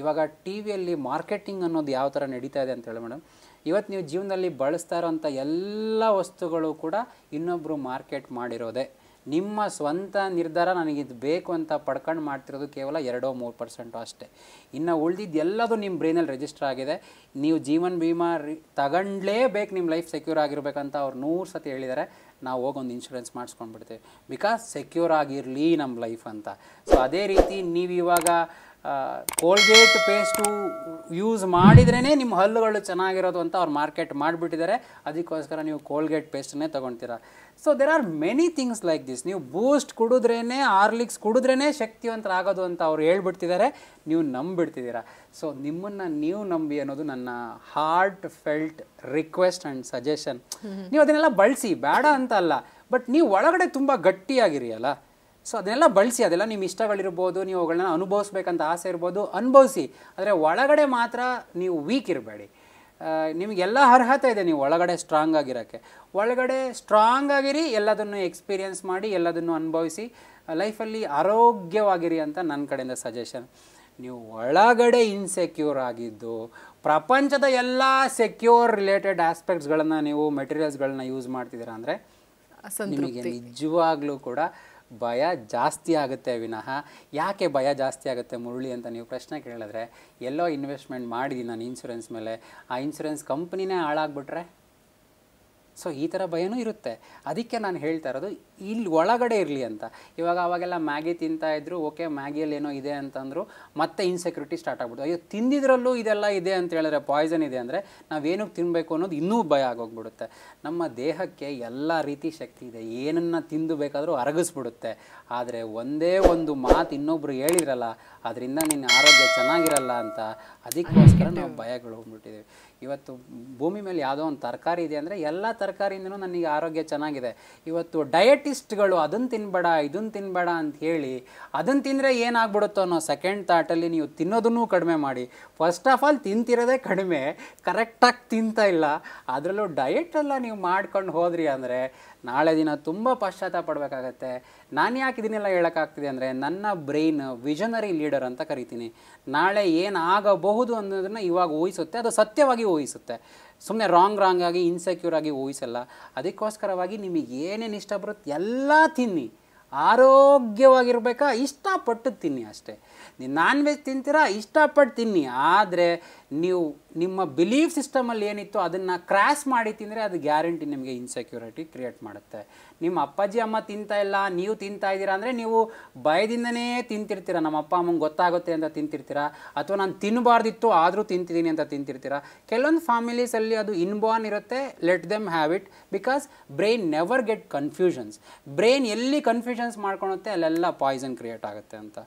ಇವಾಗ ಟಿ ವಿಯಲ್ಲಿ ಮಾರ್ಕೆಟಿಂಗ್ ಅನ್ನೋದು ಯಾವ ಥರ ನಡೀತಾ ಇದೆ ಅಂತೇಳಿ ಮೇಡಮ್ ಇವತ್ತು ನೀವು ಜೀವನದಲ್ಲಿ ಬಳಸ್ತಾ ಇರೋಂಥ ಎಲ್ಲ ವಸ್ತುಗಳು ಕೂಡ ಇನ್ನೊಬ್ಬರು ಮಾರ್ಕೆಟ್ ಮಾಡಿರೋದೆ ನಿಮ್ಮ ಸ್ವಂತ ನಿರ್ಧಾರ ನನಗಿದು ಬೇಕು ಅಂತ ಪಡ್ಕೊಂಡು ಮಾಡ್ತಿರೋದು ಕೇವಲ ಎರಡೋ ಮೂರು ಪರ್ಸೆಂಟು ಅಷ್ಟೇ ಇನ್ನು ಉಳಿದಿದ್ದೆಲ್ಲದು ನಿಮ್ಮ ಬ್ರೈನಲ್ಲಿ ರಿಜಿಸ್ಟರ್ ಆಗಿದೆ ನೀವು ಜೀವನ್ ಭೀಮಾ ರಿ ತಗೊಂಡ್ಲೇಬೇಕು ನಿಮ್ಮ ಲೈಫ್ ಸೆಕ್ಯೂರ್ ಆಗಿರ್ಬೇಕಂತ ಅವ್ರು ನೂರು ಸತಿ ಹೇಳಿದ್ದಾರೆ ನಾವು ಹೋಗೊಂದು ಇನ್ಶೂರೆನ್ಸ್ ಮಾಡಿಸ್ಕೊಂಡ್ಬಿಡ್ತೀವಿ ಬಿಕಾಸ್ ಸೆಕ್ಯೂರ್ ಆಗಿರಲಿ ನಮ್ಮ ಲೈಫ್ ಅಂತ ಸೊ ಅದೇ ರೀತಿ ನೀವು ಇವಾಗ ಕೋಲ್ಗೇಟ್ ಪೇಸ್ಟು ಯೂಸ್ ಮಾಡಿದ್ರೇ ನಿಮ್ಮ ಹಲ್ಲುಗಳು ಚೆನ್ನಾಗಿರೋದು ಅಂತ ಅವ್ರು ಮಾರ್ಕೆಟ್ ಮಾಡಿಬಿಟ್ಟಿದ್ದಾರೆ ಅದಕ್ಕೋಸ್ಕರ ನೀವು ಕೋಲ್ಗೇಟ್ ಪೇಸ್ಟನ್ನೇ ತೊಗೊಳ್ತೀರಾ so there are many things like this ನೀವು ಬೂಸ್ಟ್ ಕುಡಿದ್ರೇ ಆರ್ಲಿಕ್ಸ್ ಕುಡಿದ್ರೇ ಶಕ್ತಿವಂತರಾಗೋದು ಅಂತ ಅವ್ರು ಹೇಳ್ಬಿಡ್ತಿದ್ದಾರೆ ನೀವು ನಂಬಿಡ್ತಿದ್ದೀರಾ ಸೊ ನಿಮ್ಮನ್ನು ನೀವು ನಂಬಿ ಅನ್ನೋದು ನನ್ನ heartfelt request and suggestion ನೀವು ಅದನ್ನೆಲ್ಲ ಬಳಸಿ ಬೇಡ ಅಂತ ಅಲ್ಲ ಬಟ್ ನೀವು ಒಳಗಡೆ ತುಂಬ ಗಟ್ಟಿಯಾಗಿರಿ ಅಲ್ಲ ಸೊ ಅದನ್ನೆಲ್ಲ ಬಳಸಿ ಅದೆಲ್ಲ ನಿಮ್ಮ ಇಷ್ಟಗಳಿರ್ಬೋದು ನೀವು ಅವುಗಳನ್ನ ಅನುಭವಿಸ್ಬೇಕಂತ ಆಸೆ ಇರ್ಬೋದು ಅನುಭವಿಸಿ ಆದರೆ ಒಳಗಡೆ ಮಾತ್ರ ನೀವು ವೀಕ್ ಇರಬೇಡಿ ನಿಮಗೆಲ್ಲ ಅರ್ಹತೆ ಇದೆ ನೀವು ಒಳಗಡೆ ಸ್ಟ್ರಾಂಗ್ ಆಗಿರೋಕ್ಕೆ ಒಳಗಡೆ ಸ್ಟ್ರಾಂಗ್ ಆಗಿರಿ ಎಲ್ಲದನ್ನು ಎಕ್ಸ್ಪೀರಿಯೆನ್ಸ್ ಮಾಡಿ ಎಲ್ಲದನ್ನು ಅನುಭವಿಸಿ ಲೈಫಲ್ಲಿ ಆರೋಗ್ಯವಾಗಿರಿ ಅಂತ ನನ್ನ ಕಡೆಯಿಂದ ಸಜೆಷನ್ ನೀವು ಒಳಗಡೆ ಇನ್ಸೆಕ್ಯೂರ್ ಆಗಿದ್ದು ಪ್ರಪಂಚದ ಎಲ್ಲ ಸೆಕ್ಯೂರ್ ರಿಲೇಟೆಡ್ ಆಸ್ಪೆಕ್ಟ್ಸ್ಗಳನ್ನು ನೀವು ಮೆಟೀರಿಯಲ್ಸ್ಗಳನ್ನ ಯೂಸ್ ಮಾಡ್ತಿದ್ದೀರಾ ಅಂದರೆ ನಿಮಗೆ ನಿಜವಾಗ್ಲೂ ಕೂಡ ಭಯ ಜಾಸ್ತಿ ಆಗುತ್ತೆ ವಿನಃ ಯಾಕೆ ಭಯ ಜಾಸ್ತಿ ಆಗುತ್ತೆ ಮುರುಳಿ ಅಂತ ನೀವು ಪ್ರಶ್ನೆ ಕೇಳಿದ್ರೆ ಎಲ್ಲೋ ಇನ್ವೆಸ್ಟ್ಮೆಂಟ್ ಮಾಡಿದ್ದೀನಿ ನಾನು ಇನ್ಶೂರೆನ್ಸ್ ಮೇಲೆ ಆ ಇನ್ಶೂರೆನ್ಸ್ ಕಂಪ್ನಿನೇ ಹಾಳಾಗ್ಬಿಟ್ರೆ ಸೊ ಈ ಥರ ಭಯನೂ ಇರುತ್ತೆ ಅದಕ್ಕೆ ನಾನು ಹೇಳ್ತಾ ಇರೋದು ಇಲ್ಲಿ ಒಳಗಡೆ ಇರಲಿ ಅಂತ ಇವಾಗ ಅವಾಗೆಲ್ಲ ಮ್ಯಾಗಿ ತಿಂತಾ ಇದ್ರು ಓಕೆ ಮ್ಯಾಗಿಯಲ್ಲಿ ಏನೋ ಇದೆ ಅಂತಂದ್ರು ಮತ್ತೆ ಇನ್ಸೆಕ್ಯೂರಿಟಿ ಸ್ಟಾರ್ಟ್ ಆಗ್ಬಿಡ್ತು ಅಯ್ಯೋ ತಿಂದಿದ್ರಲ್ಲೂ ಇದೆಲ್ಲ ಇದೆ ಅಂತ ಹೇಳಿದ್ರೆ ಪಾಯ್ಸನ್ ಇದೆ ಅಂದರೆ ನಾವೇನಕ್ಕೆ ತಿನ್ನಬೇಕು ಅನ್ನೋದು ಇನ್ನೂ ಭಯ ಆಗೋಗ್ಬಿಡುತ್ತೆ ನಮ್ಮ ದೇಹಕ್ಕೆ ಎಲ್ಲ ರೀತಿ ಶಕ್ತಿ ಇದೆ ಏನನ್ನು ತಿಂದು ಬೇಕಾದರೂ ಅರಗಿಸ್ಬಿಡುತ್ತೆ ಆದರೆ ಒಂದೇ ಒಂದು ಮಾತು ಇನ್ನೊಬ್ರು ಹೇಳಿರಲ್ಲ ಅದರಿಂದ ನಿನ್ನ ಆರೋಗ್ಯ ಚೆನ್ನಾಗಿರಲ್ಲ ಅಂತ ಅದಕ್ಕೋಸ್ಕರ ನಾವು ಭಯಗಳು ಹೋಗ್ಬಿಟ್ಟಿದ್ದೀವಿ ಇವತ್ತು ಭೂಮಿ ಮೇಲೆ ಯಾವುದೋ ಒಂದು ತರಕಾರಿ ಇದೆ ಅಂದರೆ ಎಲ್ಲ ತರಕಾರಿಯಿಂದನೂ ನನಗೆ ಆರೋಗ್ಯ ಚೆನ್ನಾಗಿದೆ ಇವತ್ತು ಡಯಟ್ ಸೈಂಟಿಸ್ಟ್ಗಳು ಅದನ್ನು ತಿನ್ಬೇಡ ಇದನ್ನು ತಿನ್ಬೇಡ ಅಂತ ಹೇಳಿ ಅದನ್ನು ತಿಂದರೆ ಏನಾಗ್ಬಿಡುತ್ತೋ ಅನ್ನೋ ಸೆಕೆಂಡ್ ಥಾಟಲ್ಲಿ ನೀವು ತಿನ್ನೋದನ್ನು ಕಡಿಮೆ ಮಾಡಿ ಫಸ್ಟ್ ಆಫ್ ಆಲ್ ತಿಂತಿರೋದೇ ಕಡಿಮೆ ಕರೆಕ್ಟಾಗಿ ತಿಂತಾ ಇಲ್ಲ ಅದರಲ್ಲೂ ಡಯೆಟೆಲ್ಲ ನೀವು ಮಾಡ್ಕೊಂಡು ಹೋದ್ರಿ ಅಂದರೆ ನಾಳೆ ದಿನ ತುಂಬ ಪಾಶ್ಚಾತ್ಯ ಪಡಬೇಕಾಗತ್ತೆ ನಾನು ಯಾಕೆ ಇದನ್ನೆಲ್ಲ ಹೇಳೋಕ್ಕಾಗ್ತಿದೆ ಅಂದರೆ ನನ್ನ ಬ್ರೈನ್ ವಿಷನರಿ ಲೀಡರ್ ಅಂತ ಕರಿತೀನಿ ನಾಳೆ ಏನಾಗಬಹುದು ಅನ್ನೋದನ್ನು ಇವಾಗ ಊಹಿಸುತ್ತೆ ಅದು ಸತ್ಯವಾಗಿ ಊಹಿಸುತ್ತೆ ಸುಮ್ಮನೆ ರಾಂಗ್ ರಾಂಗ್ ಆಗಿ ಇನ್ಸೆಕ್ಯೂರ್ ಆಗಿ ಊಹಿಸಲ್ಲ ಅದಕ್ಕೋಸ್ಕರವಾಗಿ ನಿಮಗೆ ಏನೇನು ಇಷ್ಟ ಬರುತ್ತೆ ಎಲ್ಲ ತಿನ್ನಿ ಆರೋಗ್ಯವಾಗಿರ್ಬೇಕಾ ಇಷ್ಟಪಟ್ಟು ತಿನ್ನಿ ಅಷ್ಟೇ ನೀವು ನಾನ್ ವೆಜ್ ತಿಂತೀರಾ ಇಷ್ಟಪಟ್ಟು ತಿನ್ನಿ ಆದರೆ ನೀವು ನಿಮ್ಮ ಬಿಲೀಫ್ ಸಿಸ್ಟಮಲ್ಲಿ ಏನಿತ್ತು ಅದನ್ನು ಕ್ರ್ಯಾಶ್ ಮಾಡಿ ತಿಂದರೆ ಅದು ಗ್ಯಾರಂಟಿ ನಿಮಗೆ ಇನ್ಸೆಕ್ಯೂರಿಟಿ ಕ್ರಿಯೇಟ್ ಮಾಡುತ್ತೆ ನಿಮ್ಮ ಅಪ್ಪಾಜಿ ಅಮ್ಮ ತಿಂತಾ ಇಲ್ಲ ನೀವು ತಿಂತಾ ಇದ್ದೀರಾ ಅಂದರೆ ನೀವು ಭಯದಿಂದನೇ ತಿಂತಿರ್ತೀರ ನಮ್ಮ ಅಪ್ಪ ಅಮ್ಮಂಗೆ ಗೊತ್ತಾಗುತ್ತೆ ಅಂತ ತಿಂತಿರ್ತೀರ ಅಥವಾ ನಾನು ತಿನ್ನಬಾರ್ದಿತ್ತು ಆದರೂ ತಿಂತಿದ್ದೀನಿ ಅಂತ ತಿಂತಿರ್ತೀರ ಕೆಲವೊಂದು ಫ್ಯಾಮಿಲೀಸಲ್ಲಿ ಅದು ಇನ್ಬಾರ್ನ್ ಇರುತ್ತೆ let them have it because brain never get confusions brain ಎಲ್ಲಿ ಕನ್ಫ್ಯೂಷನ್ಸ್ ಮಾಡ್ಕೊಳುತ್ತೆ ಅಲ್ಲೆಲ್ಲ ಪಾಯ್ಸನ್ ಕ್ರಿಯೇಟ್ ಆಗುತ್ತೆ ಅಂತ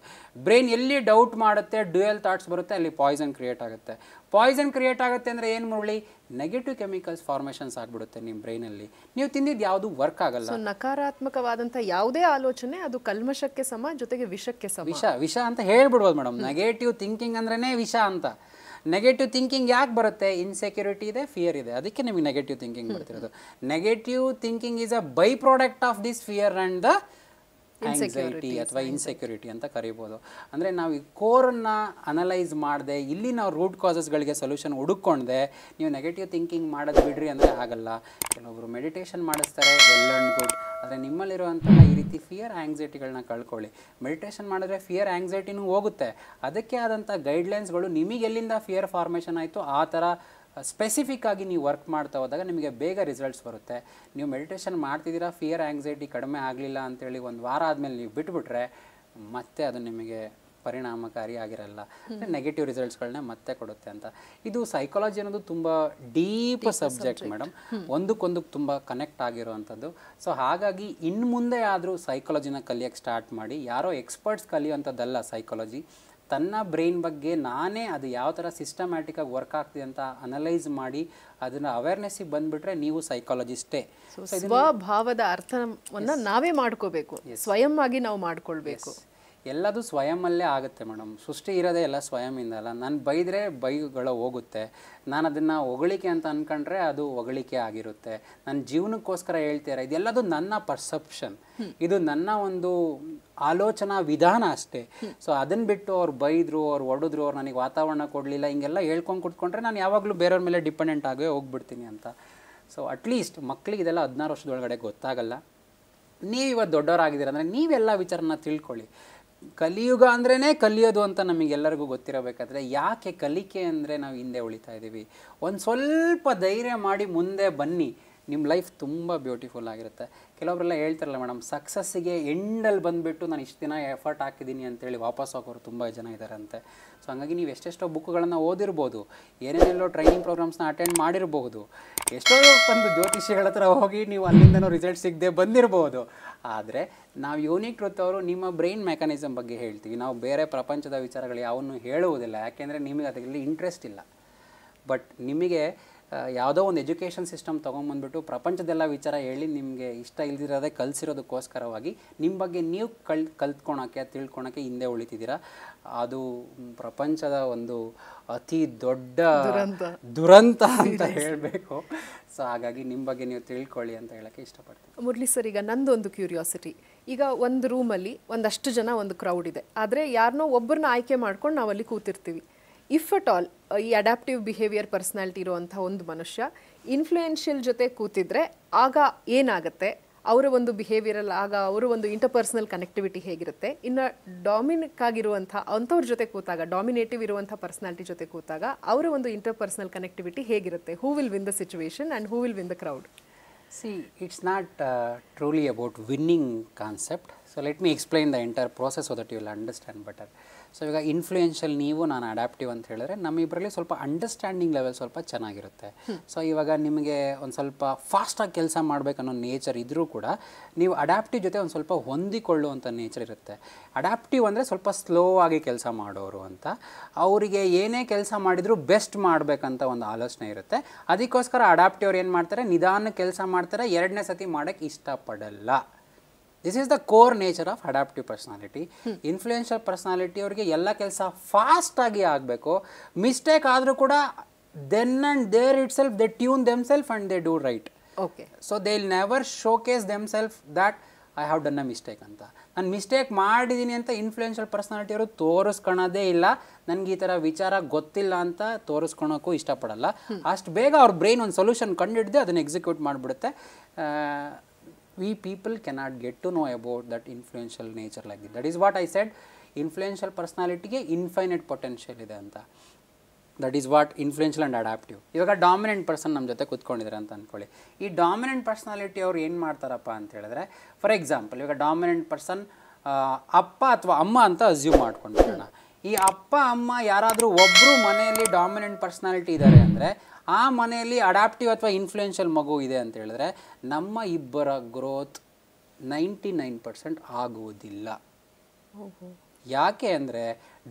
ಬ್ರೈನ್ ಎಲ್ಲಿ ಡೌಟ್ ಮಾಡುತ್ತೆ ಡ್ಯುಯಲ್ ಥಾಟ್ಸ್ ಬರುತ್ತೆ ಅಲ್ಲಿ ಪಾಯ್ಸನ್ ಕ್ರಿಯೇಟ್ ಆಗುತ್ತೆ ಪಾಯ್ಸನ್ ಕ್ರಿಯೇಟ್ ಆಗುತ್ತೆ ಅಂದರೆ ಏನು ಮಾಡಿ ನೆಗೆಟಿವ್ ಕೆಮಿಕಲ್ಸ್ ಫಾರ್ಮೇಷನ್ಸ್ ಆಗಿಬಿಡುತ್ತೆ ನಿಮ್ಮ ಬ್ರೈನಲ್ಲಿ ನೀವು ತಿಂದಿದ್ದು ಯಾವುದು ವರ್ಕ್ ಆಗಲ್ಲ ನಕಾರಾತ್ಮಕವಾದಂಥ ಯಾವುದೇ ಆಲೋಚನೆ ಅದು ಕಲ್ಮಶಕ್ಕೆ ಸಮ ಜೊತೆಗೆ ವಿಷಕ್ಕೆ ಸಮ ವಿಷ ವಿಷ ಅಂತ ಹೇಳ್ಬಿಡ್ಬೋದು ಮೇಡಮ್ ನೆಗೆಟಿವ್ ಥಿಂಕಿಂಗ್ ಅಂದ್ರೇ ವಿಷ ಅಂತ ನೆಗೆಟಿವ್ ಥಿಂಕಿಂಗ್ ಯಾಕೆ ಬರುತ್ತೆ ಇನ್ಸೆಕ್ಯೂರಿಟಿ ಇದೆ ಫಿಯರ್ ಇದೆ ಅದಕ್ಕೆ ನಿಮಗೆ ನೆಗೆಟಿವ್ ಥಿಂಕಿಂಗ್ ಬರ್ತಿರೋದು negative thinking is a by product of this fear and the anxiety ಅಥವಾ ಇನ್ಸೆಕ್ಯೂರಿಟಿ ಅಂತ ಕರಿಬೋದು ಅಂದರೆ ನಾವು ಈ ಕೋರನ್ನು ಅನಲೈಸ್ ಮಾಡದೆ ಇಲ್ಲಿ ನಾವು ರೂಟ್ ಕಾಸಸ್ಗಳಿಗೆ ಸೊಲ್ಯೂಷನ್ ಹುಡುಕೊಂಡೆ ನೀವು ನೆಗೆಟಿವ್ ಥಿಂಕಿಂಗ್ ಮಾಡೋದು ಬಿಡ್ರಿ ಅಂದರೆ ಆಗಲ್ಲ ಕೆಲವೊಬ್ಬರು ಮೆಡಿಟೇಷನ್ ಮಾಡಿಸ್ತಾರೆ ವೆಲ್ ಆ್ಯಂಡ್ ಗುಡ್ ಆದರೆ ನಿಮ್ಮಲ್ಲಿರುವಂಥ ಈ ರೀತಿ ಫಿಯರ್ ಆ್ಯಂಗ್ಸೈಟಿಗಳನ್ನ ಕಳ್ಕೊಳ್ಳಿ ಮೆಡಿಟೇಷನ್ ಮಾಡಿದ್ರೆ ಫಿಯರ್ ಆ್ಯಂಗ್ಸೈಟಿನೂ ಹೋಗುತ್ತೆ ಅದಕ್ಕೆ ಆದಂಥ ಗೈಡ್ಲೈನ್ಸ್ಗಳು ನಿಮಗೆ ಎಲ್ಲಿಂದ ಫಿಯರ್ ಫಾರ್ಮೇಷನ್ ಆಯಿತು ಆ ಥರ ಸ್ಪೆಸಿಫಿಕ್ಕಾಗಿ ನೀವು ವರ್ಕ್ ಮಾಡ್ತಾ ಹೋದಾಗ ನಿಮಗೆ ಬೇಗ ರಿಸಲ್ಟ್ಸ್ ಬರುತ್ತೆ ನೀವು ಮೆಡಿಟೇಷನ್ ಮಾಡ್ತಿದ್ದೀರಾ ಫಿಯರ್ ಆ್ಯಂಗ್ಸೈಟಿ ಕಡಿಮೆ ಆಗಲಿಲ್ಲ ಅಂತೇಳಿ ಒಂದು ವಾರ ಆದಮೇಲೆ ನೀವು ಬಿಟ್ಬಿಟ್ರೆ ಮತ್ತೆ ಅದು ನಿಮಗೆ ಪರಿಣಾಮಕಾರಿ ಆಗಿರಲ್ಲ ನೆಗೆಟಿವ್ ರಿಸಲ್ಟ್ಸ್ಗಳನ್ನೇ ಮತ್ತೆ ಕೊಡುತ್ತೆ ಅಂತ ಇದು ಸೈಕಾಲಜಿ ಅನ್ನೋದು ತುಂಬ ಡೀಪ್ ಸಬ್ಜೆಕ್ಟ್ ಮೇಡಮ್ ಒಂದಕ್ಕೊಂದಕ್ಕೆ ತುಂಬ ಕನೆಕ್ಟ್ ಆಗಿರುವಂಥದ್ದು ಸೊ ಹಾಗಾಗಿ ಇನ್ನು ಮುಂದೆ ಆದರೂ ಸೈಕಾಲಜಿನ ಕಲಿಯೋಕ್ಕೆ ಸ್ಟಾರ್ಟ್ ಮಾಡಿ ಯಾರೋ ಎಕ್ಸ್ಪರ್ಟ್ಸ್ ಕಲಿಯುವಂಥದ್ದಲ್ಲ ಸೈಕಾಲಜಿ ತನ್ನ ಬ್ರೈನ್ ಬಗ್ಗೆ ನಾನೇ ಅದು ಯಾವ ಥರ ಸಿಸ್ಟಮ್ಯಾಟಿಕಾಗಿ ವರ್ಕ್ ಆಗ್ತಿದೆ ಅಂತ ಅನಲೈಸ್ ಮಾಡಿ ಅದನ್ನು ಅವೇರ್ನೆಸ್ಸಿಗೆ ಬಂದ್ಬಿಟ್ರೆ ನೀವು ಸೈಕಾಲಜಿಸ್ಟೇ ಸ್ವಭಾವದ ಅರ್ಥವನ್ನು ನಾವೇ ಮಾಡ್ಕೋಬೇಕು ಸ್ವಯಂ ಆಗಿ ನಾವು ಮಾಡ್ಕೊಳ್ಬೇಕು ಎಲ್ಲದು ಸ್ವಯಂಲ್ಲೇ ಆಗುತ್ತೆ ಮೇಡಮ್ ಸೃಷ್ಟಿ ಇರೋದೇ ಎಲ್ಲ ಸ್ವಯಂ ಅಲ್ಲ ನಾನು ಬೈದರೆ ಬೈಗಳು ಹೋಗುತ್ತೆ ನಾನು ಅದನ್ನು ಹೊಗಳಿಕೆ ಅಂತ ಅಂದ್ಕೊಂಡ್ರೆ ಅದು ಹೊಗಳಿಕೆ ಆಗಿರುತ್ತೆ ನನ್ನ ಜೀವನಕ್ಕೋಸ್ಕರ ಹೇಳ್ತೀರ ಇದೆಲ್ಲದು ನನ್ನ ಪರ್ಸೆಪ್ಷನ್ ಇದು ನನ್ನ ಒಂದು ಆಲೋಚನಾ ವಿಧಾನ ಅಷ್ಟೇ ಸೊ ಅದನ್ನು ಬಿಟ್ಟು ಅವ್ರು ಬೈದರು ಅವ್ರು ಹೊಡೆದ್ರು ಅವ್ರು ನನಗೆ ವಾತಾವರಣ ಕೊಡಲಿಲ್ಲ ಹಿಂಗೆಲ್ಲ ಹೇಳ್ಕೊಂಡು ಕುಟ್ಕೊಂಡ್ರೆ ನಾನು ಯಾವಾಗಲೂ ಬೇರೆಯವ್ರ ಮೇಲೆ ಡಿಪೆಂಡೆಂಟ್ ಆಗೇ ಹೋಗ್ಬಿಡ್ತೀನಿ ಅಂತ ಸೊ ಅಟ್ಲೀಸ್ಟ್ ಮಕ್ಕಳಿಗೆ ಇದೆಲ್ಲ ಹದಿನಾರು ವರ್ಷದೊಳಗಡೆ ಗೊತ್ತಾಗಲ್ಲ ನೀವು ಇವತ್ತು ದೊಡ್ಡವರಾಗಿದ್ದೀರ ಅಂದರೆ ನೀವೆಲ್ಲ ವಿಚಾರನ ತಿಳ್ಕೊಳ್ಳಿ ಕಲಿಯುಗ ಅಂದ್ರೇ ಕಲಿಯೋದು ಅಂತ ನಮಗೆಲ್ಲರಿಗೂ ಗೊತ್ತಿರಬೇಕಾದ್ರೆ ಯಾಕೆ ಕಲಿಕೆ ಅಂದರೆ ನಾವು ಹಿಂದೆ ಉಳಿತಾ ಇದ್ದೀವಿ ಒಂದು ಸ್ವಲ್ಪ ಧೈರ್ಯ ಮಾಡಿ ಮುಂದೆ ಬನ್ನಿ ನಿಮ್ಮ ಲೈಫ್ ತುಂಬ ಬ್ಯೂಟಿಫುಲ್ ಆಗಿರುತ್ತೆ ಕೆಲವರೆಲ್ಲ ಹೇಳ್ತಾರಲ್ಲ ಮೇಡಮ್ ಸಕ್ಸಸ್ಸಿಗೆ ಎಂಡಲ್ಲಿ ಬಂದುಬಿಟ್ಟು ನಾನು ಇಷ್ಟು ದಿನ ಎಫರ್ಟ್ ಹಾಕಿದ್ದೀನಿ ಅಂತೇಳಿ ವಾಪಸ್ ಹೋಗೋರು ತುಂಬ ಜನ ಇದ್ದಾರಂತೆ ಸೊ ಹಾಗಾಗಿ ನೀವು ಎಷ್ಟೆಷ್ಟೋ ಬುಕ್ಗಳನ್ನು ಓದಿರ್ಬೋದು ಏನೇನೆಲ್ಲೋ ಟ್ರೈನಿಂಗ್ ಪ್ರೋಗ್ರಾಮ್ಸ್ನ ಅಟೆಂಡ್ ಮಾಡಿರಬಹುದು ಎಷ್ಟೋ ಒಂದು ಜ್ಯೋತಿಷಿಗಳ ಹತ್ರ ಹೋಗಿ ನೀವು ಅಲ್ಲಿಂದನೂ ರಿಸಲ್ಟ್ ಸಿಗದೆ ಬಂದಿರಬಹುದು ಆದರೆ ನಾವು ಯೂನಿಕ್ ವೃತ್ತವರು ಅವರು ನಿಮ್ಮ ಬ್ರೈನ್ ಮೆಕ್ಯಾನಿಸಮ್ ಬಗ್ಗೆ ಹೇಳ್ತೀವಿ ನಾವು ಬೇರೆ ಪ್ರಪಂಚದ ವಿಚಾರಗಳು ಯಾವನ್ನೂ ಹೇಳುವುದಿಲ್ಲ ಯಾಕೆಂದರೆ ನಿಮಗೆ ಅದರಲ್ಲಿ ಇಂಟ್ರೆಸ್ಟ್ ಇಲ್ಲ ಬಟ್ ನಿಮಗೆ ಯಾವುದೋ ಒಂದು ಎಜುಕೇಷನ್ ಸಿಸ್ಟಮ್ ತೊಗೊಂಬಂದ್ಬಿಟ್ಟು ಪ್ರಪಂಚದೆಲ್ಲ ವಿಚಾರ ಹೇಳಿ ನಿಮಗೆ ಇಷ್ಟ ಇಲ್ದಿರೋದೇ ಕಲಿಸಿರೋದಕ್ಕೋಸ್ಕರವಾಗಿ ನಿಮ್ಮ ಬಗ್ಗೆ ನೀವು ಕಲ್ ಕಲ್ತ್ಕೊಳಕ್ಕೆ ತಿಳ್ಕೊಳಕ್ಕೆ ಹಿಂದೆ ಉಳಿತಿದ್ದೀರಾ ಅದು ಪ್ರಪಂಚದ ಒಂದು ಅತಿ ದೊಡ್ಡ ದುರಂತ ಅಂತ ಹೇಳಬೇಕು ಸೊ ಹಾಗಾಗಿ ನಿಮ್ಮ ಬಗ್ಗೆ ನೀವು ತಿಳ್ಕೊಳ್ಳಿ ಅಂತ ಹೇಳೋಕ್ಕೆ ಇಷ್ಟಪಡ್ತೀನಿ ಮುರಳಿ ಸರ್ ಈಗ ನಂದೊಂದು ಕ್ಯೂರಿಯಾಸಿಟಿ ಈಗ ಒಂದು ರೂಮಲ್ಲಿ ಒಂದಷ್ಟು ಜನ ಒಂದು ಕ್ರೌಡ್ ಇದೆ ಆದರೆ ಯಾರನ್ನೋ ಒಬ್ಬರನ್ನ ಆಯ್ಕೆ ಮಾಡ್ಕೊಂಡು ನಾವಲ್ಲಿ ಕೂತಿರ್ತೀವಿ ಇಫ್ ಅಟ್ ಆಲ್ ಈ ಅಡ್ಯಾಪ್ಟಿವ್ ಬಿಹೇವಿಯರ್ ಪರ್ಸ್ನಾಲಿಟಿ ಇರುವಂಥ ಒಂದು ಮನುಷ್ಯ ಇನ್ಫ್ಲೂಯೆನ್ಷಿಯಲ್ ಜೊತೆ ಕೂತಿದ್ರೆ ಆಗ ಏನಾಗುತ್ತೆ ಅವರ ಒಂದು ಬಿಹೇವಿಯರಲ್ಲಿ ಆಗ ಅವರ ಒಂದು ಇಂಟರ್ಪರ್ಸ್ನಲ್ ಕನೆಕ್ಟಿವಿಟಿ ಹೇಗಿರುತ್ತೆ ಇನ್ನು ಡಾಮಿನಿಕ್ ಆಗಿರುವಂಥ ಅಂಥವ್ರ ಜೊತೆ ಕೂತಾಗ ಡಾಮಿನೇಟಿವ್ ಇರುವಂಥ ಪರ್ಸ್ನಾಲಿಟಿ ಜೊತೆ ಕೂತಾಗ ಅವರ ಒಂದು ಇಂಟರ್ಪರ್ಸ್ನಲ್ ಕನೆಕ್ಟಿವಿಟಿ ಹೇಗಿರುತ್ತೆ who will win the situation and who will win the crowd see it's not truly about winning concept so let me explain the entire process so you will understand better so ಇವಾಗ influential ನೀವು ನಾನು adaptive ಅಂತ ಹೇಳಿದ್ರೆ ನಮ್ಮಿಬ್ಬರಲ್ಲಿ ಸ್ವಲ್ಪ understanding level ಸ್ವಲ್ಪ ಚೆನ್ನಾಗಿರುತ್ತೆ so ಇವಾಗ ನಿಮಗೆ ಒಂದು ಸ್ವಲ್ಪ ಫಾಸ್ಟಾಗಿ ಕೆಲಸ ಮಾಡಬೇಕನ್ನೋ ನೇಚರ್ ಇದ್ದರೂ ಕೂಡ ನೀವು ಅಡ್ಯಾಪ್ಟಿವ್ ಜೊತೆ ಒಂದು ಸ್ವಲ್ಪ ಹೊಂದಿಕೊಳ್ಳುವಂಥ ನೇಚರ್ ಇರುತ್ತೆ ಅಡ್ಯಾಪ್ಟಿವ್ ಅಂದರೆ ಸ್ವಲ್ಪ ಸ್ಲೋ ಆಗಿ ಕೆಲಸ ಮಾಡೋರು ಅಂತ ಅವರಿಗೆ ಏನೇ ಕೆಲಸ ಮಾಡಿದರೂ ಬೆಸ್ಟ್ ಮಾಡಬೇಕಂತ ಒಂದು ಆಲೋಚನೆ ಇರುತ್ತೆ ಅದಕ್ಕೋಸ್ಕರ ಅಡ್ಯಾಪ್ಟಿವ್ ಅವ್ರು ಏನು ಮಾಡ್ತಾರೆ ನಿಧಾನ ಕೆಲಸ ಮಾಡ್ತಾರೆ ಎರಡನೇ ಸತಿ ಮಾಡೋಕ್ಕೆ ಇಷ್ಟಪಡಲ್ಲ this is the core nature of adaptive personality influential personality ಅವರಿಗೆ ಎಲ್ಲ ಕೆಲಸ ಫಾಸ್ಟ್ ಆಗಿ ಆಗಬೇಕು ಮಿಸ್ಟೇಕ್ ಆದರೂ ಕೂಡ then and there itself they tune themselves and they do right okay so they'll never showcase themselves that I have done a mistake ಅಂತ ನಾನು mistake ಮಾಡಿದ್ದೀನಿ ಅಂತ influential personality ಅವರು ತೋರಿಸ್ಕೊಳೋದೇ ಇಲ್ಲ ನನಗೆ ಈ ಥರ ವಿಚಾರ ಗೊತ್ತಿಲ್ಲ ಅಂತ ತೋರಿಸ್ಕೊಳೋಕ್ಕೂ ಇಷ್ಟಪಡಲ್ಲ ಅಷ್ಟು ಬೇಗ ಅವ್ರ ಬ್ರೈನ್ ಒಂದು ಸೊಲ್ಯೂಷನ್ ಕಂಡು ಅದನ್ನು ಎಕ್ಸಿಕ್ಯೂಟ್ ಮಾಡಿಬಿಡುತ್ತೆ we people cannot get to know about that influential nature like that. That is what I said influential personality ಗೆ infinite potential ಇದೆ ಅಂತ that is what influential and adaptive ಇವಾಗ ಡಾಮಿನೆಂಟ್ ಪರ್ಸನ್ ನಮ್ಮ ಜೊತೆ ಕೂತ್ಕೊಂಡಿದ್ದಾರೆ ಅಂತ ಅಂದ್ಕೊಳ್ಳಿ ಈ ಡಾಮಿನೆಂಟ್ ಪರ್ಸನಾಲಿಟಿ ಅವ್ರು ಏನು ಮಾಡ್ತಾರಪ್ಪ ಅಂತ ಹೇಳಿದ್ರೆ ಫಾರ್ ಎಕ್ಸಾಂಪಲ್ ಇವಾಗ ಡಾಮಿನೆಂಟ್ ಪರ್ಸನ್ ಅಪ್ಪ ಅಥವಾ ಅಮ್ಮ ಅಂತ ಅಸ್ಯೂಮ್ ಮಾಡ್ಕೊಂಡು ಈ ಅಪ್ಪ ಅಮ್ಮ ಯಾರಾದರೂ ಒಬ್ಬರು ಮನೆಯಲ್ಲಿ ಡಾಮಿನೆಂಟ್ ಪರ್ಸನಾಲಿಟಿ ಇದ್ದಾರೆ ಅಂದರೆ ಆ ಮನೆಯಲ್ಲಿ ಅಡಾಪ್ಟಿವ್ ಅಥವಾ ಇನ್ಫ್ಲೂಯೆನ್ಷಿಯಲ್ ಮಗು ಇದೆ ಅಂತ ಹೇಳಿದ್ರೆ ನಮ್ಮ ಇಬ್ಬರ ಗ್ರೋತ್ ನೈಂಟಿ ನೈನ್ ಪರ್ಸೆಂಟ್ ಆಗುವುದಿಲ್ಲ ಯಾಕೆ ಅಂದರೆ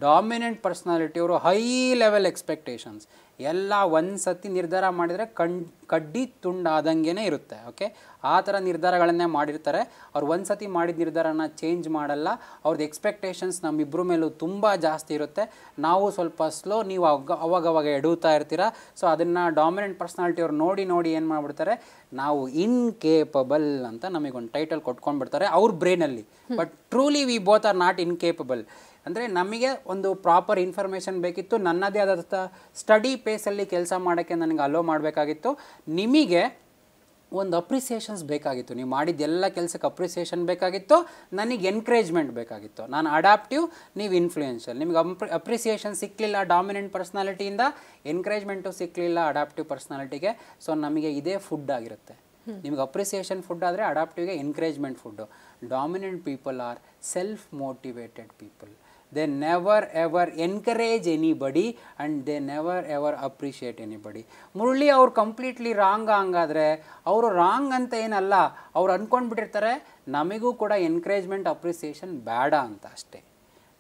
ಡಾಮಿನೆಂಟ್ ಪರ್ಸ್ನಾಲಿಟಿ ಅವರು ಹೈ ಲೆವೆಲ್ ಎಕ್ಸ್ಪೆಕ್ಟೇಷನ್ಸ್ ಎಲ್ಲ ಒಂದು ಸತಿ ನಿರ್ಧಾರ ಮಾಡಿದರೆ ಕಣ್ ಕಡ್ಡಿ ತುಂಡಾದಂಗೆನೇ ಇರುತ್ತೆ ಓಕೆ ಆ ಥರ ನಿರ್ಧಾರಗಳನ್ನೇ ಮಾಡಿರ್ತಾರೆ ಅವ್ರು ಒಂದು ಸತಿ ಮಾಡಿದ ನಿರ್ಧಾರನ ಚೇಂಜ್ ಮಾಡಲ್ಲ ಅವ್ರದ್ದು ಎಕ್ಸ್ಪೆಕ್ಟೇಷನ್ಸ್ ನಮ್ಮಿಬ್ಬರ ಮೇಲೂ ತುಂಬ ಜಾಸ್ತಿ ಇರುತ್ತೆ ನಾವು ಸ್ವಲ್ಪ ಸ್ಲೋ ನೀವು ಅವಾಗ ಅವಾಗವಾಗ ಎಡುತ್ತಾ ಇರ್ತೀರ ಸೊ ಅದನ್ನು ಡಾಮಿನೆಂಟ್ ಪರ್ಸ್ನಾಲಿಟಿ ಅವ್ರು ನೋಡಿ ನೋಡಿ ಏನು ಮಾಡಿಬಿಡ್ತಾರೆ ನಾವು ಇನ್ಕೇಪಬಲ್ ಅಂತ ನಮಗೊಂದು ಟೈಟಲ್ ಕೊಟ್ಕೊಂಡ್ಬಿಡ್ತಾರೆ ಅವ್ರ ಬ್ರೈನಲ್ಲಿ but truly we both are not incapable ಅಂದರೆ ನಮಗೆ ಒಂದು ಪ್ರಾಪರ್ ಇನ್ಫಾರ್ಮೇಷನ್ ಬೇಕಿತ್ತು ನನ್ನದೇ ಆದಂಥ ಸ್ಟಡಿ ಪೇಸಲ್ಲಿ ಕೆಲಸ ಮಾಡೋಕ್ಕೆ ನನಗೆ ಅಲೋ ಮಾಡಬೇಕಾಗಿತ್ತು ನಿಮಗೆ ಒಂದು ಅಪ್ರಿಸಿಯೇಷನ್ಸ್ ಬೇಕಾಗಿತ್ತು ನೀವು ಮಾಡಿದ್ದೆಲ್ಲ ಕೆಲಸಕ್ಕೆ ಅಪ್ರಿಸಿಯೇಷನ್ ಬೇಕಾಗಿತ್ತು ನನಗೆ ಎನ್ಕರೇಜ್ಮೆಂಟ್ ಬೇಕಾಗಿತ್ತು ನಾನು ಅಡಾಪ್ಟಿವ್ ನೀವು ಇನ್ಫ್ಲೂಯೆನ್ಷಿಯಲ್ ನಿಮ್ಗೆ ಅಂಪ್ರಿ ಅಪ್ರಿಸಿಯೇಷನ್ ಸಿಕ್ಕಲಿಲ್ಲ ಡಾಮಿನೆಂಟ್ ಪರ್ಸ್ನಾಲಿಟಿಯಿಂದ ಎನ್ಕರೇಜ್ಮೆಂಟು ಸಿಕ್ಕಲಿಲ್ಲ ಅಡಾಪ್ಟಿವ್ ಪರ್ಸ್ನಾಲಿಟಿಗೆ ಸೊ ನಮಗೆ ಇದೇ ಫುಡ್ ಆಗಿರುತ್ತೆ ನಿಮ್ಗೆ ಅಪ್ರಿಸಿಯೇಷನ್ ಫುಡ್ ಆದರೆ ಅಡಾಪ್ಟಿವ್ಗೆ encouragement food dominant people are self motivated people ever encourage anybody and and they ever appreciate anybody Murali ಅವ್ರು ಕಂಪ್ಲೀಟ್ಲಿ ರಾಂಗ್ ಹಂಗಾದರೆ ಅವರು ರಾಂಗ್ ಅಂತ ಏನಲ್ಲ ಅವ್ರು ಅಂದ್ಕೊಂಡ್ಬಿಟ್ಟಿರ್ತಾರೆ ನಮಗೂ ಕೂಡ ಎನ್ಕರೇಜ್ಮೆಂಟ್ ಅಪ್ರಿಸಿಯೇಷನ್ ಬೇಡ ಅಂತ ಅಷ್ಟೇ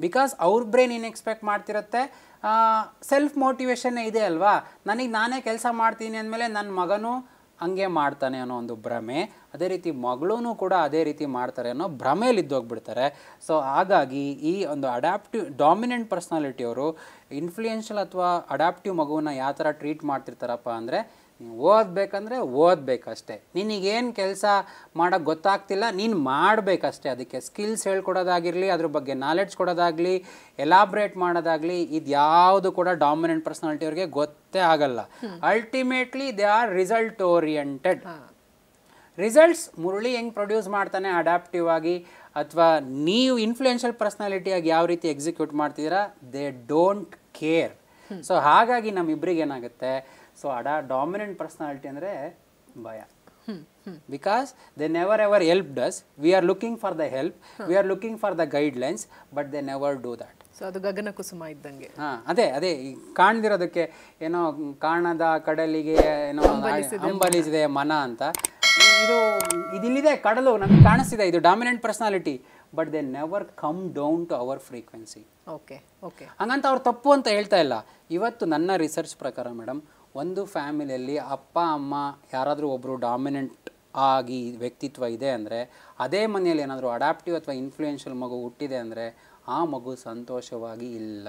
ಬಿಕಾಸ್ ಅವ್ರ ಬ್ರೈನ್ ಏನು ಎಕ್ಸ್ಪೆಕ್ಟ್ ಮಾಡ್ತಿರುತ್ತೆ ಸೆಲ್ಫ್ ಮೋಟಿವೇಶನ್ ಇದೆ ಅಲ್ವಾ ನನಗೆ ನಾನೇ ಕೆಲಸ ಮಾಡ್ತೀನಿ ಅಂದಮೇಲೆ ನನ್ನ ಮಗನೂ ಹಂಗೆ ಮಾಡ್ತಾನೆ ಅನ್ನೋ ಒಂದು ಭ್ರಮೆ ಅದೇ ರೀತಿ ಮಗಳೂ ಕೂಡ ಅದೇ ರೀತಿ ಮಾಡ್ತಾರೆ ಅನ್ನೋ ಭ್ರಮೆಯಲ್ಲಿ ಇದ್ದೋಗ್ಬಿಡ್ತಾರೆ ಸೊ ಹಾಗಾಗಿ ಈ ಒಂದು ಅಡ್ಯಾಪ್ಟಿವ್ ಡಾಮಿನೆಂಟ್ ಪರ್ಸ್ನಾಲಿಟಿಯವರು ಇನ್ಫ್ಲೂಯೆನ್ಷಿಯಲ್ ಅಥವಾ ಅಡ್ಯಾಪ್ಟಿವ್ ಮಗುವನ್ನ ಯಾವ ಥರ ಟ್ರೀಟ್ ಮಾಡ್ತಿರ್ತಾರಪ್ಪ ಅಂದರೆ ನೀವು ಓದಬೇಕಂದ್ರೆ ಓದಬೇಕಷ್ಟೇ ನಿನಗೇನು ಕೆಲಸ ಮಾಡೋಕ್ಕೆ ಗೊತ್ತಾಗ್ತಿಲ್ಲ ನೀನು ಮಾಡಬೇಕಷ್ಟೇ ಅದಕ್ಕೆ ಸ್ಕಿಲ್ಸ್ ಹೇಳ್ಕೊಡೋದಾಗಿರಲಿ ಅದ್ರ ಬಗ್ಗೆ ನಾಲೆಡ್ಜ್ ಕೊಡೋದಾಗಲಿ ಎಲಾಬ್ರೇಟ್ ಮಾಡೋದಾಗಲಿ ಇದು ಯಾವುದು ಕೂಡ ಡಾಮಿನೆಂಟ್ ಪರ್ಸ್ನಾಲಿಟಿ ಅವ್ರಿಗೆ ಗೊತ್ತೇ ಆಗಲ್ಲ ultimately they are result oriented results Murali ಹೆಂಗೆ ಪ್ರೊಡ್ಯೂಸ್ ಮಾಡ್ತಾನೆ ಅಡಾಪ್ಟಿವ್ ಆಗಿ ಅಥವಾ ನೀವು ಇನ್ಫ್ಲೂಯೆನ್ಷಿಯಲ್ ಪರ್ಸ್ನಾಲಿಟಿಯಾಗಿ ಯಾವ ರೀತಿ ಎಕ್ಸಿಕ್ಯೂಟ್ ಮಾಡ್ತಿದ್ದೀರಾ ದೇ ಡೋಂಟ್ ಕೇರ್ ಸೊ ಹಾಗಾಗಿ ನಮ್ಮಿಬ್ಬರಿಗೆ ಏನಾಗುತ್ತೆ ಸೊ ಅಡಾ ಡಾಮಿನೆಂಟ್ ಪರ್ಸ್ನಾಲಿಟಿ ಅಂದರೆ ಭಯ because they never ever help does we are looking for the help we are looking for the guidelines but they never do that so ಅದು ಗಗನ ಕುಸುಮ ಇದ್ದಂಗೆ ಹಾಂ ಅದೇ ಅದೇ ಕಾಣ್ದಿರೋದಕ್ಕೆ ಏನೋ ಕಾಣದ ಕಡಲಿಗೆ ಏನೋ ಅಂಬಲಿಸಿದೆ ಮನ ಅಂತ ಇದು ಇದಿಲ್ಲಿದೆ ಕಡಲು ನಮಗೆ ಕಾಣಿಸ್ತಿದೆ ಇದು dominant personality but they never come down to our frequency okay okay ಹಂಗಂತ ಅವ್ರು ತಪ್ಪು ಅಂತ ಹೇಳ್ತಾ ಇಲ್ಲ ಇವತ್ತು ನನ್ನ ರಿಸರ್ಚ್ ಪ್ರಕಾರ ಮೇಡಮ್ ಒಂದು ಫ್ಯಾಮಿಲಿಯಲ್ಲಿ ಅಪ್ಪ ಅಮ್ಮ ಯಾರಾದರೂ ಒಬ್ಬರು ಡಾಮಿನೆಂಟ್ ಆಗಿ ವ್ಯಕ್ತಿತ್ವ ಇದೆ ಅಂದರೆ ಅದೇ ಮನೆಯಲ್ಲಿ ಏನಾದರೂ ಅಡಾಪ್ಟಿವ್ ಅಥವಾ ಇನ್ಫ್ಲೂಯೆನ್ಷಿಯಲ್ ಮಗು ಹುಟ್ಟಿದೆ ಅಂದರೆ ಆ ಮಗು ಸಂತೋಷವಾಗಿ ಇಲ್ಲ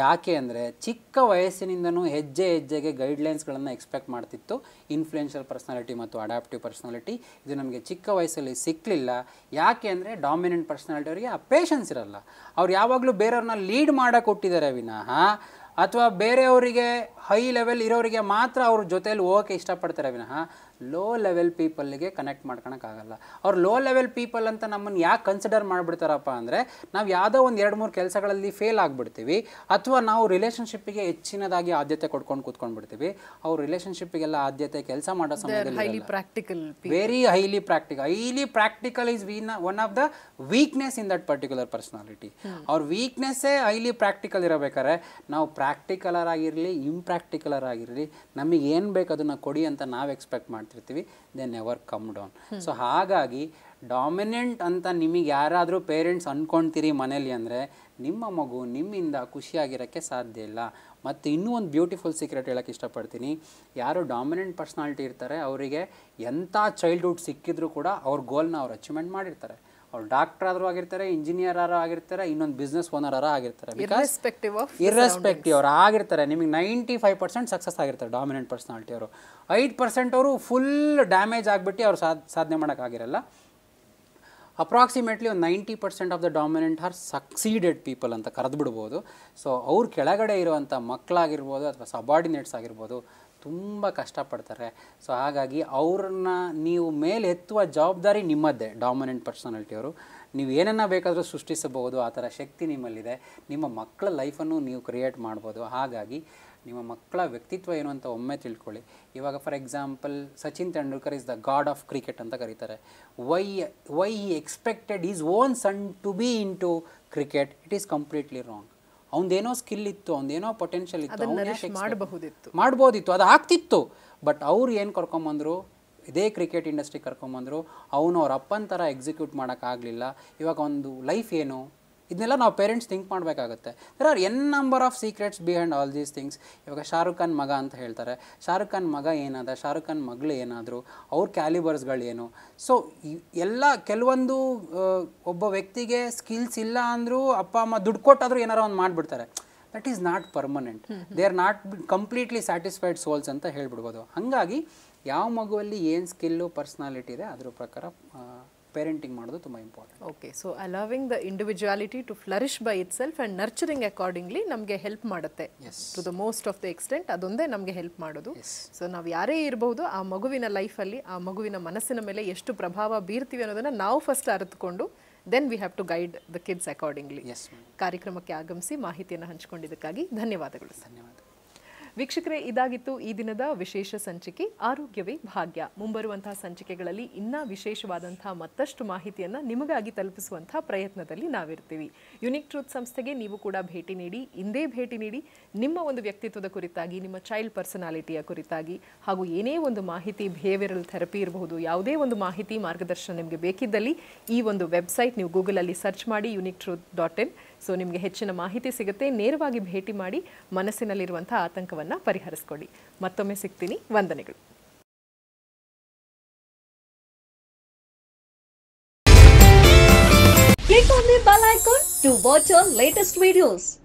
ಯಾಕೆ ಅಂದರೆ ಚಿಕ್ಕ ವಯಸ್ಸಿನಿಂದನೂ ಹೆಜ್ಜೆ ಹೆಜ್ಜೆಗೆ ಗೈಡ್ಲೈನ್ಸ್ಗಳನ್ನು ಎಕ್ಸ್ಪೆಕ್ಟ್ ಮಾಡ್ತಿತ್ತು ಇನ್ಫ್ಲೂಯೆನ್ಷಿಯಲ್ ಪರ್ಸ್ನಾಲಿಟಿ ಮತ್ತು ಅಡಾಪ್ಟಿವ್ ಪರ್ಸ್ನಾಲಿಟಿ ಇದು ನಮಗೆ ಚಿಕ್ಕ ವಯಸ್ಸಲ್ಲಿ ಸಿಕ್ಕಲಿಲ್ಲ ಯಾಕೆ ಅಂದರೆ ಡಾಮಿನೆಂಟ್ ಪರ್ಸ್ನಾಲಿಟಿ ಅವರಿಗೆ ಆ ಪೇಷನ್ಸ್ ಇರಲ್ಲ ಅವ್ರು ಯಾವಾಗಲೂ ಬೇರೆಯವ್ರನ್ನ ಲೀಡ್ ಮಾಡೋಕೆ ಕೊಟ್ಟಿದ್ದಾರೆ ವಿನಃ ಅಥವಾ ಬೇರೆಯವರಿಗೆ ಹೈ ಲೆವೆಲ್ ಇರೋರಿಗೆ ಮಾತ್ರ ಅವ್ರ ಜೊತೆಯಲ್ಲಿ ಹೋಗೋಕ್ಕೆ ಇಷ್ಟಪಡ್ತಾರೆ ವಿನಃ ಲೋ 레ವೆಲ್ ಪೀಪಲ್ ಗೆ ಕನೆಕ್ಟ್ ಮಾಡಕನಕ ಆಗಲ್ಲ ಔರ್ ಲೋ 레ವೆಲ್ ಪೀಪಲ್ ಅಂತ ನಮ್ಮನ್ನು ಯಾ ಕನ್ಸಿಡರ್ ಮಾಡಿ ಬಿಡತರಪ್ಪ ಅಂದ್ರೆ ನಾವು ಯಾதோ ಒಂದೆರಡು ಮೂರು ಕೆಲಸಗಳಲ್ಲಿ ಫೇಲ್ ಆಗಿ ಬಿಡ್ತೀವಿ ಅಥವಾ ನಾವು ರಿಲೇಷನ್ ships ಗೆ ಹೆಚ್ಚಿನದಾಗಿ ಆದ್ಯತೆ ಕೊಡ್ಕೊಂಡು ಕೂತ್ಕೊಂಡು ಬಿಡ್ತೀವಿ ಔರ್ ರಿಲೇಷನ್ ships ಗೆಲ್ಲ ಆದ್ಯತೆ ಕೆಲಸ ಮಾಡೋ ಸಮದಲ್ಲಿ highly practical people very highly practical highly practical is even one of the weakness in that particular personality or weakness a highly practical ಇರಬೇಕಾರೆ ನಾವು ಪ್ರಾಕ್ಟಿಕಲರ್ ಆಗಿರಲಿ ಇಂ ಪ್ರಾಕ್ಟಿಕಲರ್ ಆಗಿರಲಿ ನಮಗೆ ಏನು ಬೇಕ ಅದನ್ನ ಕೊಡಿ ಅಂತ ನಾವು ಎಕ್ಸ್‌ಪೆಕ್ಟ್ ಮಾಡ್ then then never come down so ಹಾಗಾಗಿ ಡಾಮಿನೆಂಟ್ ಅಂತ ನಿಮಗೆ ಯಾರಾದರೂ ಪೇರೆಂಟ್ಸ್ ಅಂದ್ಕೊಳ್ತೀರಿ ಮನೇಲಿ ಅಂದರೆ ನಿಮ್ಮ ಮಗು ನಿಮ್ಮಿಂದ ಖುಷಿಯಾಗಿರೋಕ್ಕೆ ಸಾಧ್ಯ ಇಲ್ಲ ಮತ್ತು ಇನ್ನೂ ಒಂದು ಬ್ಯೂಟಿಫುಲ್ ಸೀಕ್ರೆಟ್ ಹೇಳೋಕೆ ಇಷ್ಟಪಡ್ತೀನಿ ಯಾರು ಡಾಮಿನೆಂಟ್ ಪರ್ಸ್ನಾಲಿಟಿ ಇರ್ತಾರೆ ಅವರಿಗೆ ಎಂಥ ಚೈಲ್ಡ್ಹುಡ್ ಸಿಕ್ಕಿದ್ರು ಕೂಡ ಅವ್ರ ಗೋಲ್ನ ಅವ್ರು ಅಚೀವ್ಮೆಂಟ್ ಮಾಡಿರ್ತಾರೆ ಅವ್ರು ಡಾಕ್ಟರ್ ಆದರೂ ಆಗಿರ್ತಾರೆ ಇಂಜಿನಿಯರ್ ಆಗಿರ್ತಾರೆ ಇನ್ನೊಂದು ಬಿಸ್ನೆಸ್ ಓನರ್ ಆರೋ ಆಗಿರ್ತಾರೆ ಇರ್ರೆಸ್ಪೆಕ್ಟಿವ್ ಅವ್ರು ಆಗಿರ್ತಾರೆ ನಿಮಗೆ ನೈಂಟಿ ಫೈವ್ ಪರ್ಸೆಂಟ್ ಸಕ್ಸಸ್ ಆಗಿರ್ತಾರೆ ಡಾಮಿನೆಂಟ್ ಪರ್ಸನಾಲಿಟಿ ಅವರು ಐದು ಪರ್ಸೆಂಟ್ ಅವರು ಫುಲ್ ಡ್ಯಾಮೇಜ್ ಆಗಿಬಿಟ್ಟು ಅವ್ರು ಸಾಧ ಸಾಧನೆ ಮಾಡೋಕ್ಕಾಗಿರಲ್ಲ ಅಪ್ರಾಕ್ಸಿಮೇಟ್ಲಿ ಒಂದು ninety percent of the dominant are succeeded people ಅಂತ ಕರೆದ್ಬಿಡ್ಬೋದು ಸೊ ಅವ್ರ ಕೆಳಗಡೆ ಇರುವಂಥ ಮಕ್ಕಳಾಗಿರ್ಬೋದು ಅಥವಾ ಸಬಾರ್ಡಿನೇಟ್ಸ್ ಆಗಿರ್ಬೋದು ತುಂಬ ಕಷ್ಟಪಡ್ತಾರೆ ಸೊ ಹಾಗಾಗಿ ಅವ್ರನ್ನ ನೀವು ಮೇಲೆ ಎತ್ತುವ ಜವಾಬ್ದಾರಿ ನಿಮ್ಮದೇ ಡಾಮಿನೆಂಟ್ ಪರ್ಸನಾಲಿಟಿಯವರು ನೀವು ಏನನ್ನ ಬೇಕಾದರೂ ಸೃಷ್ಟಿಸಬಹುದು ಆ ಥರ ಶಕ್ತಿ ನಿಮ್ಮಲ್ಲಿದೆ ನಿಮ್ಮ ಮಕ್ಕಳ ಲೈಫನ್ನು ನೀವು ಕ್ರಿಯೇಟ್ ಮಾಡ್ಬೋದು ಹಾಗಾಗಿ ನಿಮ್ಮ ಮಕ್ಕಳ ವ್ಯಕ್ತಿತ್ವ ಏನು ಅಂತ ಒಮ್ಮೆ ತಿಳ್ಕೊಳ್ಳಿ ಇವಾಗ for example Sachin Tendulkar is the god of cricket ಅಂತ ಕರೀತಾರೆ why why he expected is own son to be into cricket it is completely wrong ಅವನದೇನೋ ಸ್ಕಿಲ್ ಇತ್ತು ಅವನದೇನೋ ಪೊಟೆನ್ಷಿಯಲ್ ಇತ್ತು ಮಾಡಬಹುದಿತ್ತು ಮಾಡ್ಬೋದಿತ್ತು ಅದು ಆಗ್ತಿತ್ತು ಬಟ್ ಅವ್ರು ಏನು ಕರ್ಕೊಂಬಂದರು ಇದೇ ಕ್ರಿಕೆಟ್ ಇಂಡಸ್ಟ್ರಿ ಕರ್ಕೊಂಬಂದರು ಅವನು ಅವ್ರ ಅಪ್ಪನ ಥರ ಎಕ್ಸಿಕ್ಯೂಟ್ ಮಾಡೋಕ್ಕಾಗಲಿಲ್ಲ ಇವಾಗ ಒಂದು ಲೈಫ್ ಏನು ಇದನ್ನೆಲ್ಲ ನಾವು ಪೇರೆಂಟ್ಸ್ ಥಿಂಕ್ ಮಾಡಬೇಕಾಗುತ್ತೆ there are n number of secrets behind all these things ಇವಾಗ ಶಾರುಖ್ ಖಾನ್ ಮಗ ಅಂತ ಹೇಳ್ತಾರೆ ಶಾರುಖ್ ಖಾನ್ ಮಗ ಏನಾದ ಶಾರುಖ್ ಖಾನ್ ಮಗಳು ಏನಾದರೂ ಅವ್ರ ಕ್ಯಾಲಿಬರ್ಸ್ಗಳು ಏನು ಸೊ ಎಲ್ಲ ಕೆಲವೊಂದು ಒಬ್ಬ ವ್ಯಕ್ತಿಗೆ ಸ್ಕಿಲ್ಸ್ ಇಲ್ಲ ಅಂದರೂ ಅಪ್ಪ ಅಮ್ಮ ದುಡ್ಡು ಕೊಟ್ಟಾದರೂ ಏನಾರೋ ಒಂದು ಮಾಡಿಬಿಡ್ತಾರೆ that is not permanent they are not completely satisfied souls ಅಂತ ಹೇಳ್ಬಿಡ್ಬೋದು ಹಾಗಾಗಿ ಯಾವ ಮಗುವಲ್ಲಿ ಏನು ಸ್ಕಿಲ್ಲು ಪರ್ಸ್ನಾಲಿಟಿ ಇದೆ ಅದ್ರ ಪ್ರಕಾರ ಪೇರೆಂಟಿಂಗ್ ಮಾಡೋದು ತುಂಬ important okay so allowing the individuality to flourish by itself and nurturing accordingly ನಮಗೆ ಹೆಲ್ಪ್ ಮಾಡುತ್ತೆ to the most of the extent ಅದೊಂದೇ ನಮಗೆ ಹೆಲ್ಪ್ ಮಾಡೋದು ಸೊ ನಾವು ಯಾರೇ ಇರಬಹುದು ಆ ಮಗುವಿನ ಲೈಫಲ್ಲಿ ಆ ಮಗುವಿನ ಮನಸ್ಸಿನ ಮೇಲೆ ಎಷ್ಟು ಪ್ರಭಾವ ಬೀರ್ತೀವಿ ಅನ್ನೋದನ್ನು ನಾವು ಫಸ್ಟ್ ಅರಿತುಕೊಂಡು then we have to guide the kids accordingly ಕಾರ್ಯಕ್ರಮಕ್ಕೆ ಆಗಮಿಸಿ ಮಾಹಿತಿಯನ್ನು ಹಂಚಿಕೊಂಡಿದ್ದಕ್ಕಾಗಿ ಧನ್ಯವಾದಗಳು ಧನ್ಯವಾದ ವೀಕ್ಷಕರೇ ಇದಾಗಿತ್ತು ಈ ದಿನದ ವಿಶೇಷ ಸಂಚಿಕೆ ಆರೋಗ್ಯವೇ ಭಾಗ್ಯ ಮುಂಬರುವಂತಹ ಸಂಚಿಕೆಗಳಲ್ಲಿ ಇನ್ನೂ ವಿಶೇಷವಾದಂತಹ ಮತ್ತಷ್ಟು ಮಾಹಿತಿಯನ್ನು ನಿಮಗಾಗಿ ತಲುಪಿಸುವಂತಹ ಪ್ರಯತ್ನದಲ್ಲಿ ನಾವಿರ್ತೀವಿ ಯುನಿಕ್ ಟ್ರೂತ್ ಸಂಸ್ಥೆಗೆ ನೀವು ಕೂಡ ಭೇಟಿ ನೀಡಿ ಇಂದೇ ಭೇಟಿ ನೀಡಿ ನಿಮ್ಮ ಒಂದು ವ್ಯಕ್ತಿತ್ವದ ಕುರಿತಾಗಿ ನಿಮ್ಮ ಚೈಲ್ಡ್ ಪರ್ಸನಾಲಿಟಿಯ ಕುರಿತಾಗಿ ಹಾಗೂ ಏನೇ ಒಂದು ಮಾಹಿತಿ ಬಿಹೇವಿಯರಲ್ ಥೆರಪಿ ಇರಬಹುದು ಯಾವುದೇ ಒಂದು ಮಾಹಿತಿ ಮಾರ್ಗದರ್ಶನ ನಿಮಗೆ ಬೇಕಿದ್ದಲ್ಲಿ ಈ ಒಂದು ವೆಬ್ಸೈಟ್ ನೀವು ಗೂಗಲಲ್ಲಿ ಸರ್ಚ್ ಮಾಡಿ unique truth dot in so ನಿಮಗೆ ಹೆಚ್ಚಿನ ಮಾಹಿತಿ ಸಿಗುತ್ತೆ ನೇರವಾಗಿ ಭೇಟಿ ಮಾಡಿ ಮನಸ್ಸಿನಲ್ಲಿರುವಂಥ ಆತಂಕವನ್ನು ಪ್ರಶ್ನೆಗಳನ್ನು ಪರಿಹರಿಸ್ಕೊಳ್ಳಿ ಮತ್ತೊಮ್ಮೆ ಸಿಗ್ತೀನಿ ವಂದನೆಗಳು Click on the bell icon to watch our latest videos.